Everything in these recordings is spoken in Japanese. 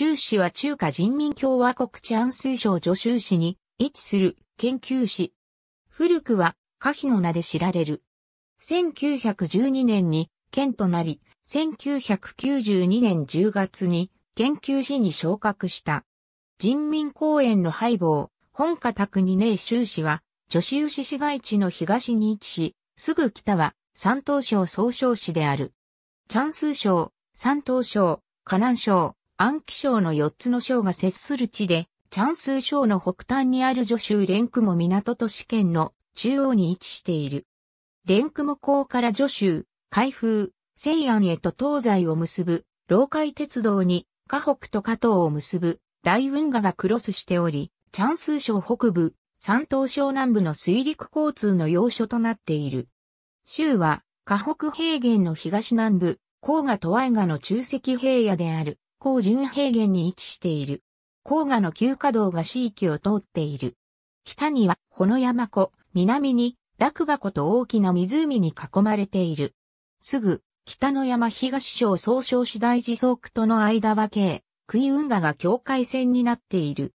州市は中華人民共和国治安推奨助州市に位置する研究市。古くは、可否の名で知られる。1912年に県となり、1992年10月に研究市に昇格した。人民公園の廃坊、本家宅に寧州市は、助州市市街地の東に位置し、すぐ北は山東省総称市である。チャンス省、山東省、河南省、安徽省の4つの省が接する地で、チャンスー省の北端にある助州連雲港都市圏の中央に位置している。連雲港から助州、海風、西安へと東西を結ぶ、老海鉄道に、河北と河東を結ぶ、大運河がクロスしており、チャンスー省北部、山東省南部の水陸交通の要所となっている。州は、河北平原の東南部、黄河と愛河の中石平野である。高純平原に位置している。黄河の旧河道が市域を通っている。北には、ほの山湖、南に、落馬湖と大きな湖に囲まれている。すぐ、北の山東省総称市大寺総区との間は系、杭運河が境界線になっている。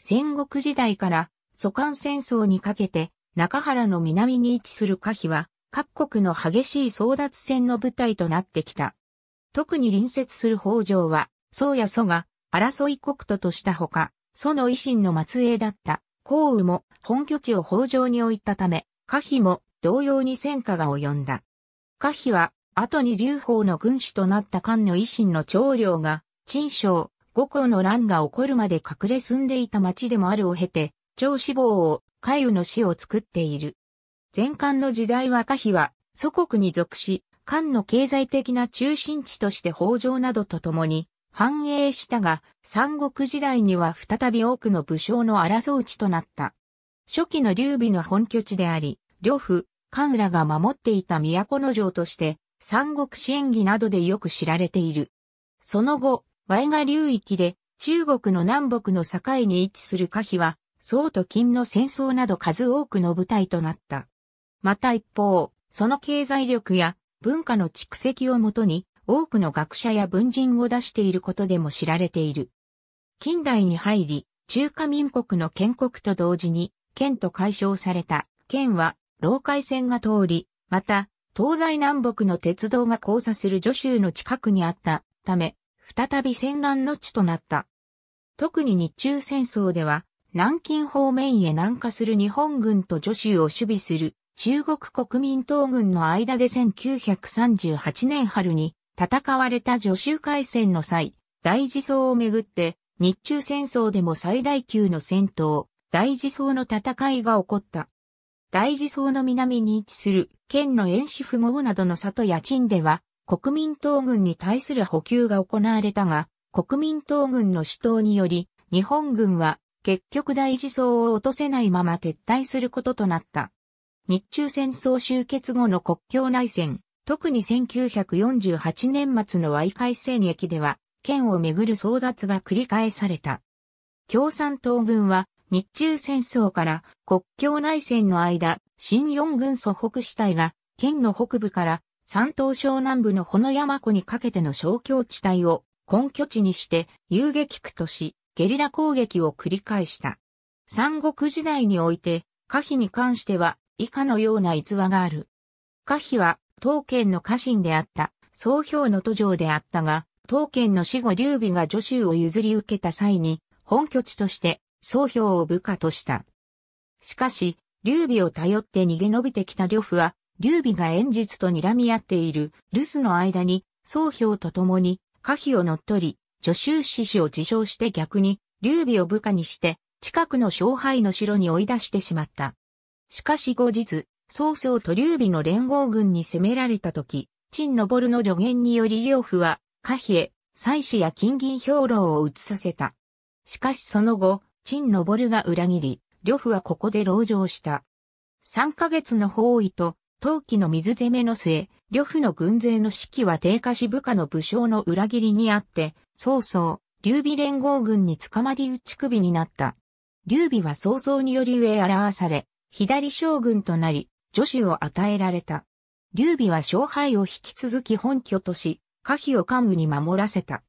戦国時代から蘇韓戦争にかけて中原の南に位置する可否は各国の激しい争奪戦の舞台となってきた。特に隣接する北条は宋や蘇が争い国都としたほか、蘇の維新の末裔だった項羽も本拠地を北条に置いたため、可否も同様に戦火が及んだ。可否は後に劉邦の軍師となった漢の維新の長領が、陳賞。五校の乱が起こるまで隠れ住んでいた町でもあるを経て、長志望を、海羽の死を作っている。前漢の時代は可否は、祖国に属し、漢の経済的な中心地として北条などと共に、繁栄したが、三国時代には再び多くの武将の争う地となった。初期の劉備の本拠地であり、呂布、関浦が守っていた都の城として、三国支援義などでよく知られている。その後、ワ河流域で中国の南北の境に位置する可否は、宋と金の戦争など数多くの舞台となった。また一方、その経済力や文化の蓄積をもとに、多くの学者や文人を出していることでも知られている。近代に入り、中華民国の建国と同時に、県と解消された、県は、老海線が通り、また、東西南北の鉄道が交差する助州の近くにあったため、再び戦乱の地となった。特に日中戦争では、南京方面へ南下する日本軍と助州を守備する中国国民党軍の間で1938年春に戦われた助州海戦の際、大事層をめぐって、日中戦争でも最大級の戦闘、大事層の戦いが起こった。大事層の南に位置する県の遠州不合などの里や賃では、国民党軍に対する補給が行われたが、国民党軍の主導により、日本軍は結局大事層を落とせないまま撤退することとなった。日中戦争終結後の国境内戦、特に1948年末の Y 海戦役では、県をめぐる争奪が繰り返された。共産党軍は、日中戦争から国境内戦の間、新四軍祖北地帯が、県の北部から山東省南部のほの山湖にかけての小京地帯を根拠地にして遊撃区とし、ゲリラ攻撃を繰り返した。三国時代において、可否に関しては以下のような逸話がある。可否は当剣の家臣であった、総評の途上であったが、当剣の死後劉備が助手を譲り受けた際に、本拠地として総評を部下とした。しかし、劉備を頼って逃げ延びてきた呂布は、劉備が演術と睨み合っている留守の間に、総評と共に、可否を乗っ取り、助手志士を自称して逆に、劉備を部下にして、近くの勝敗の城に追い出してしまった。しかし後日、曹操と劉備の連合軍に攻められた時、陳昇の助言により両夫は、下否へ、妻子や金銀兵糧を移させた。しかしその後、陳昇が裏切り、両布はここで籠城した。3ヶ月の包囲と、陶器の水攻めの末、呂布の軍勢の士気は低下し部下の武将の裏切りにあって、曹操、劉備連合軍に捕まり打ち首になった。劉備は曹操により上表され、左将軍となり、女子を与えられた。劉備は勝敗を引き続き本拠とし、可否を幹部に守らせた。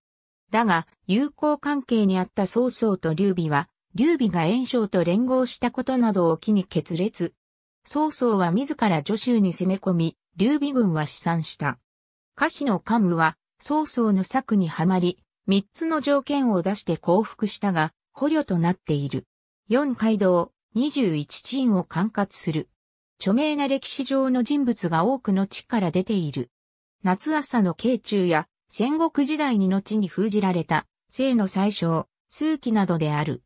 だが、友好関係にあった曹操と劉備は、劉備が炎章と連合したことなどを機に決裂。曹操は自ら助手に攻め込み、劉備軍は死産した。可否の幹部は、曹操の策にはまり、三つの条件を出して降伏したが、捕虜となっている。四街道、二十一鎮を管轄する。著名な歴史上の人物が多くの地から出ている。夏朝の慶中や戦国時代に後に封じられた、生の最小、数期などである。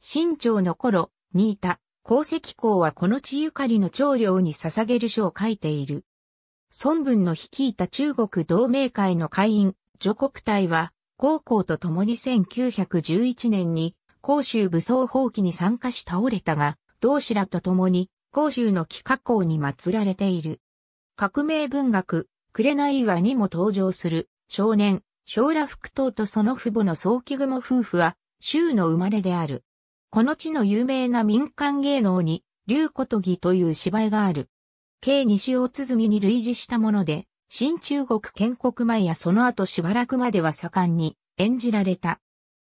新朝の頃、新田、功績公はこの地ゆかりの長領に捧げる書を書いている。孫文の率いた中国同盟会の会員、女国隊は、高校と共に1911年に、甲州武装蜂起に参加し倒れたが、同志らと共に甲州の幾何校に祀られている。革命文学、紅岩にも登場する少年、小羅福島とその父母の早期雲夫婦は、州の生まれである。この地の有名な民間芸能に、竜小とぎという芝居がある。計西大鼓に類似したもので、新中国建国前やその後しばらくまでは盛んに演じられた。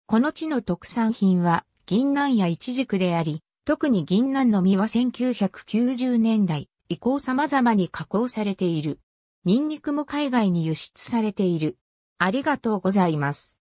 この地の特産品は銀杏や一軸であり、特に銀杏の実は1990年代以降様々に加工されている。ニンニクも海外に輸出されている。ありがとうございます。